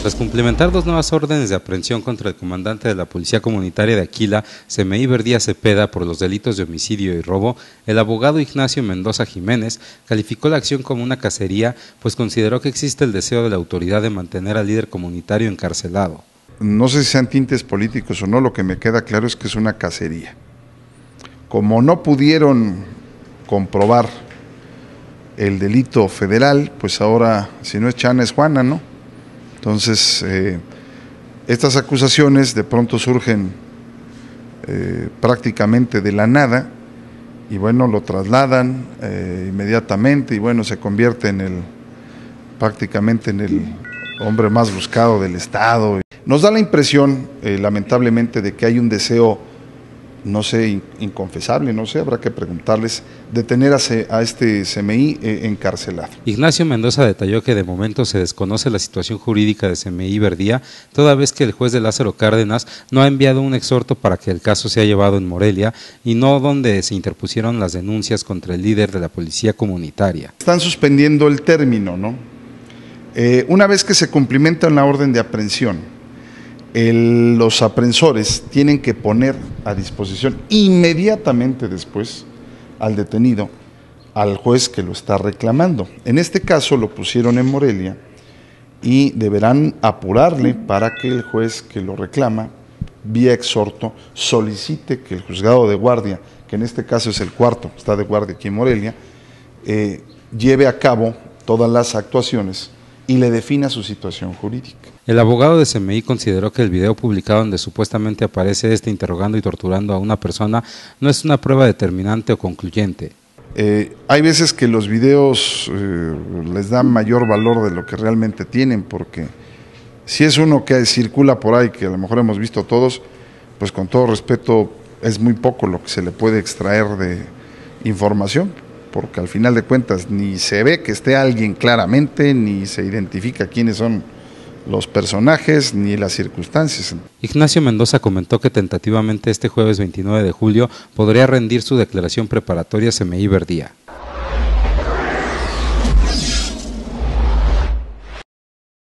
Tras pues cumplimentar dos nuevas órdenes de aprehensión contra el comandante de la Policía Comunitaria de Aquila, Semeí Verdía Cepeda, por los delitos de homicidio y robo, el abogado Ignacio Mendoza Jiménez calificó la acción como una cacería, pues consideró que existe el deseo de la autoridad de mantener al líder comunitario encarcelado. No sé si sean tintes políticos o no, lo que me queda claro es que es una cacería. Como no pudieron comprobar el delito federal, pues ahora, si no es Chana, es Juana, ¿no? Entonces, eh, estas acusaciones de pronto surgen eh, prácticamente de la nada y bueno, lo trasladan eh, inmediatamente y bueno, se convierte en el prácticamente en el hombre más buscado del Estado. Nos da la impresión, lamentablemente, de que hay un deseo no sé, inconfesable, no sé, habrá que preguntarles, detener a, este CMI eh, encarcelado. Ignacio Mendoza detalló que de momento se desconoce la situación jurídica de CMI Verdía, toda vez que el juez de Lázaro Cárdenas no ha enviado un exhorto para que el caso sea llevado en Morelia y no donde se interpusieron las denuncias contra el líder de la policía comunitaria. Están suspendiendo el término, ¿no? Eh, una vez que se cumplimenta la orden de aprehensión, los aprensores tienen que poner a disposición inmediatamente después al detenido, al juez que lo está reclamando. En este caso lo pusieron en Morelia y deberán apurarle para que el juez que lo reclama, vía exhorto, solicite que el juzgado de guardia, que en este caso es el cuarto, está de guardia aquí en Morelia, eh, lleve a cabo todas las actuaciones y le defina su situación jurídica. El abogado de CMI consideró que el video publicado donde supuestamente aparece este interrogando y torturando a una persona no es una prueba determinante o concluyente. Eh, hay veces que los videos eh, les dan mayor valor de lo que realmente tienen, porque si es uno que circula por ahí, que a lo mejor hemos visto todos, pues con todo respeto es muy poco lo que se le puede extraer de información, porque al final de cuentas ni se ve que esté alguien claramente, ni se identifica quiénes son los personajes ni las circunstancias. Ignacio Mendoza comentó que tentativamente este jueves 29 de julio podría rendir su declaración preparatoria semi Verdía.